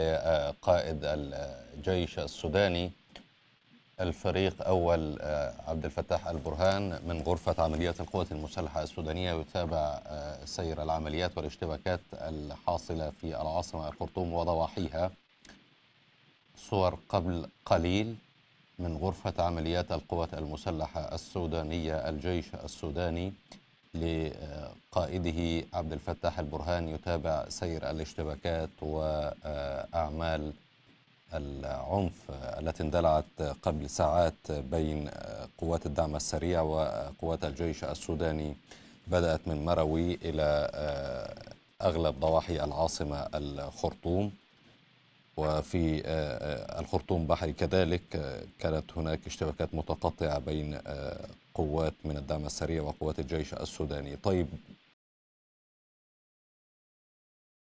لقائد الجيش السوداني الفريق أول آه، عبد الفتاح البرهان من غرفة عمليات القوات المسلحة السودانية يتابع آه، سير العمليات والاشتباكات الحاصلة في العاصمة الخرطوم وضواحيها صور قبل قليل من غرفة عمليات القوات المسلحة السودانية الجيش السوداني لقائده عبد الفتاح البرهان يتابع سير الاشتباكات وأعمال العنف التي اندلعت قبل ساعات بين قوات الدعم السريع وقوات الجيش السوداني بدأت من مروي إلى أغلب ضواحي العاصمة الخرطوم وفي الخرطوم بحري كذلك كانت هناك اشتباكات متقطعة بين قوات من الدعم السريع وقوات الجيش السوداني طيب